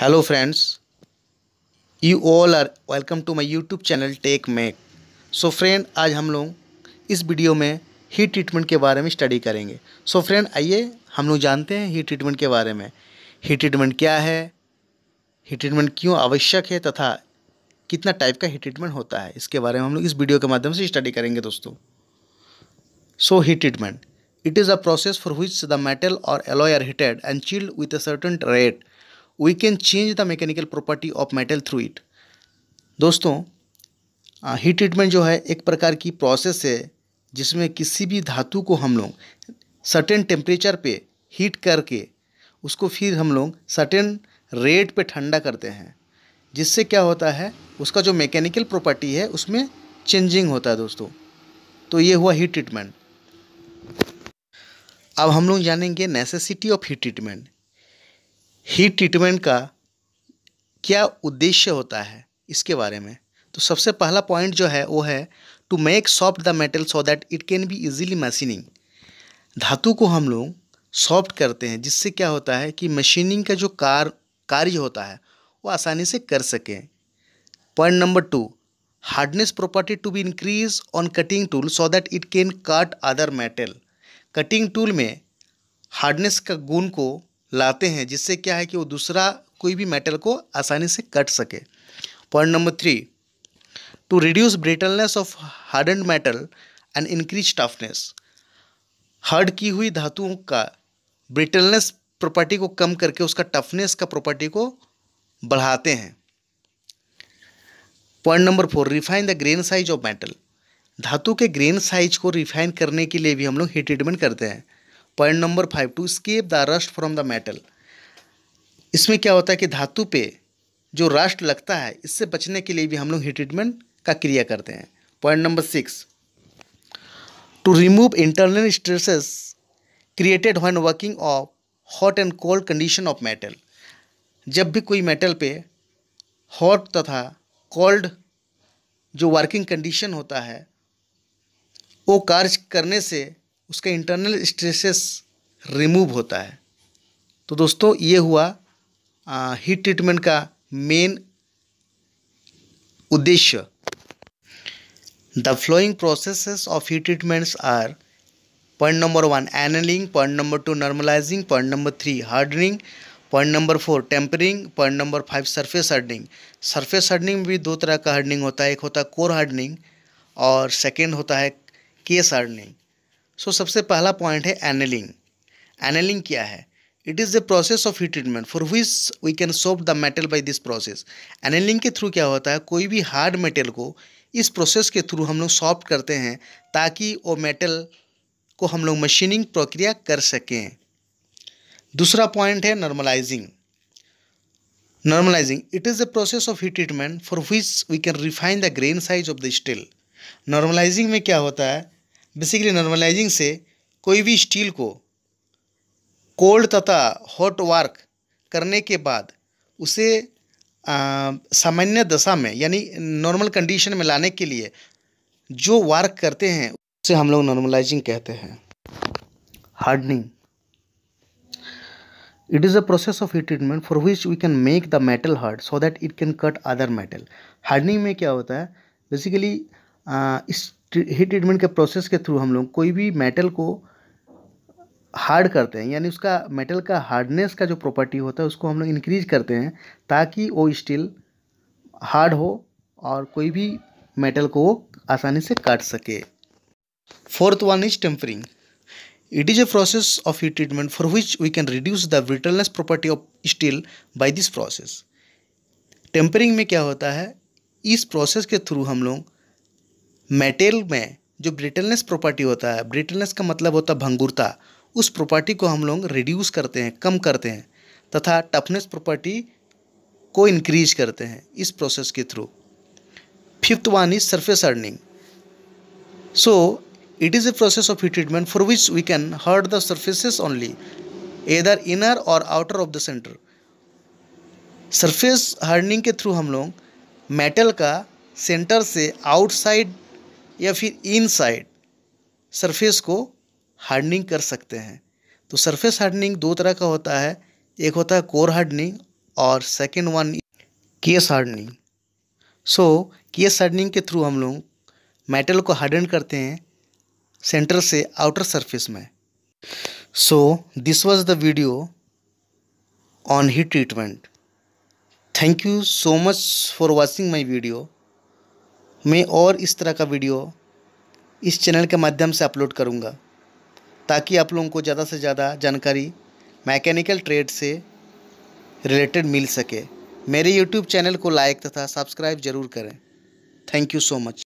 hello friends you all are welcome to my YouTube channel tech make so friend आज हम लोग इस video में हीट ट्रीटमेंट के बारे में स्टडी करेंगे सो so फ्रेंड आइए हम लोग जानते हैं हीट ट्रीटमेंट के बारे में हीट ट्रीटमेंट क्या है हीट ट्रीटमेंट क्यों आवश्यक है तथा कितना टाइप का हीट ट्रीटमेंट होता है इसके बारे में हम लोग इस वीडियो के माध्यम से स्टडी करेंगे दोस्तों so heat treatment it is a process for which the metal और alloy are heated and chilled with a certain rate we can change the mechanical property of metal through it दोस्तों heat treatment जो है एक प्रकार की process है जिसमें किसी भी धातु को हम लोग सर्टेन टेम्परेचर पे हीट करके उसको फिर हम लोग सर्टेन रेट पे ठंडा करते हैं जिससे क्या होता है उसका जो मैकेनिकल प्रॉपर्टी है उसमें चेंजिंग होता है दोस्तों तो ये हुआ हीट ट्रीटमेंट अब हम लोग जानेंगे necessity of heat treatment heat treatment का क्या उद्देश्य होता है इसके बारे में तो सबसे पहला पॉइंट जो है वो है to make soft the metal so that it can be easily machining धातु को हम लोग सॉफ्ट करते हैं जिससे क्या होता है कि मशीनिंग का जो कार कार्य होता है वो आसानी से कर सकें point number two hardness property to be increase on cutting tool so that it can cut other metal cutting tool में हार्डनेस का गुण को लाते हैं जिससे क्या है कि वो दूसरा कोई भी मेटल को आसानी से कट सके point number three to reduce brittleness of hard and metal and increase toughness hard की हुई धातुओं का ब्रिटलनेस प्रॉपर्टी को कम करके उसका टफनेस का प्रॉपर्टी को बढ़ाते हैं point number four refine the grain size of metal धातु के ग्रेन साइज को रिफाइन करने के लिए भी हम लोग हीट ट्रीटमेंट करते हैं point number five to scrape the rust from the metal इसमें क्या होता है कि धातु पे जो रस्ट लगता है इससे बचने के लिए भी हम लोग ही ट्रीटमेंट का क्रिया करते हैं point number six to remove internal stresses created on working of hot and cold condition of metal जब भी कोई मेटल पे हॉट तथा कोल्ड जो वर्किंग कंडीशन होता है वो कार्य करने से उसका इंटरनल स्ट्रेसेस रिमूव होता है तो दोस्तों ये हुआ हीट ट्रीटमेंट का मेन उद्देश्य the following processes of heat treatments are point number one annealing point number two normalizing point number three hardening point number four tempering point number five surface hardening surface hardening में भी दो तरह का hardening होता है एक होता है कोर हार्डनिंग और सेकेंड होता है केस हार्डनिंग सो so, सबसे पहला पॉइंट है एनेलिंग एनेलिंग क्या है it is the process of heat treatment for which we can soft the metal by this process annealing के थ्रू क्या होता है कोई भी हार्ड मेटल को इस प्रोसेस के थ्रू हम लोग सॉफ्ट करते हैं ताकि वो मेटल को हम लोग मशीनिंग प्रक्रिया कर सकें दूसरा पॉइंट है normalizing normalizing it is the process of heat treatment for which we can refine the grain size of the steel normalizing में क्या होता है बेसिकली नॉर्मलाइजिंग से कोई भी स्टील को कोल्ड तथा हॉट वर्क करने के बाद उसे सामान्य दशा में यानी नॉर्मल कंडीशन में लाने के लिए जो वर्क करते हैं उसे हम लोग नॉर्मलाइजिंग कहते हैं hardening it is a process of treatment for which we can make the metal hard so that it can cut other metal hardening में क्या होता है बेसिकली इस हीट ट्रीटमेंट के प्रोसेस के थ्रू हम लोग कोई भी मेटल को हार्ड करते हैं यानी उसका मेटल का हार्डनेस का जो प्रॉपर्टी होता है उसको हम लोग इंक्रीज करते हैं ताकि वो स्टील हार्ड हो और कोई भी मेटल को वो आसानी से काट सके fourth one is tempering it is a process of heat treatment for which we can reduce the brittleness property of steel by this process tempering में क्या होता है इस प्रोसेस के थ्रू हम लोग मेटेल में जो ब्रिटलनेस प्रॉपर्टी होता है ब्रिटलनेस का मतलब होता है भंगुरता उस प्रॉपर्टी को हम लोग रिड्यूस करते हैं कम करते हैं तथा टफनेस प्रॉपर्टी को इनक्रीज करते हैं इस प्रोसेस के through fifth one is surface hardening so it is a process of treatment for which we can can the the only either inner or outer of the centre surface hardening के through हम लोग metal का centre से outside या फिर inside surface को hardening कर सकते हैं तो सरफेस हार्डनिंग दो तरह का होता है एक होता है कोर हार्डनिंग और second one case hardening so case hardening के थ्रू हम लोग मेटल को हार्डन करते हैं सेंटर से आउटर सरफेस में so this was the video on heat treatment thank you so much for watching my video मैं और इस तरह का वीडियो इस चैनल के माध्यम से अपलोड करूँगा ताकि आप लोगों को ज़्यादा से ज़्यादा जानकारी मैकेनिकल ट्रेड से रिलेटेड मिल सके मेरे यूट्यूब चैनल को लाइक तथा सब्सक्राइब जरूर करें थैंक यू सो मच